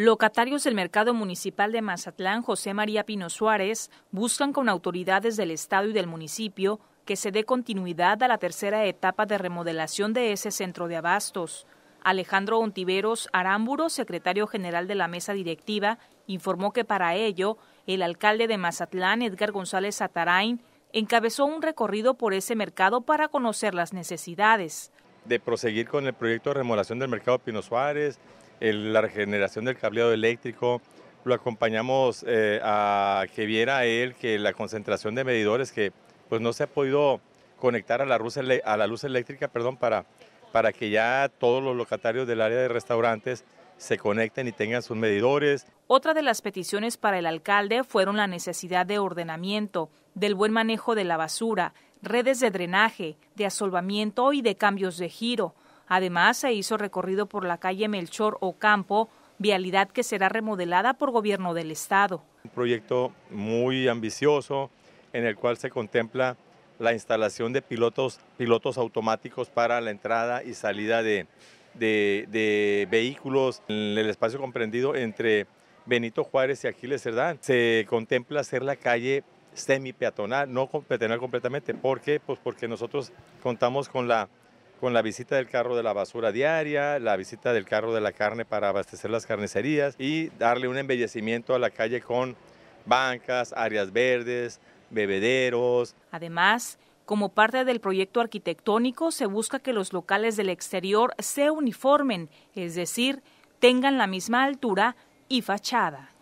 Locatarios del mercado municipal de Mazatlán, José María Pino Suárez, buscan con autoridades del Estado y del municipio que se dé continuidad a la tercera etapa de remodelación de ese centro de abastos. Alejandro Ontiveros Arámburo, secretario general de la mesa directiva, informó que para ello el alcalde de Mazatlán, Edgar González Atarain, encabezó un recorrido por ese mercado para conocer las necesidades. De proseguir con el proyecto de remodelación del mercado Pino Suárez, la regeneración del cableado eléctrico, lo acompañamos eh, a que viera él que la concentración de medidores que pues no se ha podido conectar a la luz, a la luz eléctrica perdón, para, para que ya todos los locatarios del área de restaurantes se conecten y tengan sus medidores. Otra de las peticiones para el alcalde fueron la necesidad de ordenamiento, del buen manejo de la basura, redes de drenaje, de asolvamiento y de cambios de giro, Además, se hizo recorrido por la calle Melchor Ocampo, vialidad que será remodelada por gobierno del Estado. Un proyecto muy ambicioso en el cual se contempla la instalación de pilotos, pilotos automáticos para la entrada y salida de, de, vehículos en el espacio comprendido entre Benito Juárez y Aquiles Cerdán. Se contempla hacer la calle semi peatonal, no peatonal completamente, ¿por qué? Pues porque nosotros contamos con la con la visita del carro de la basura diaria, la visita del carro de la carne para abastecer las carnicerías y darle un embellecimiento a la calle con bancas, áreas verdes, bebederos. Además, como parte del proyecto arquitectónico, se busca que los locales del exterior se uniformen, es decir, tengan la misma altura y fachada.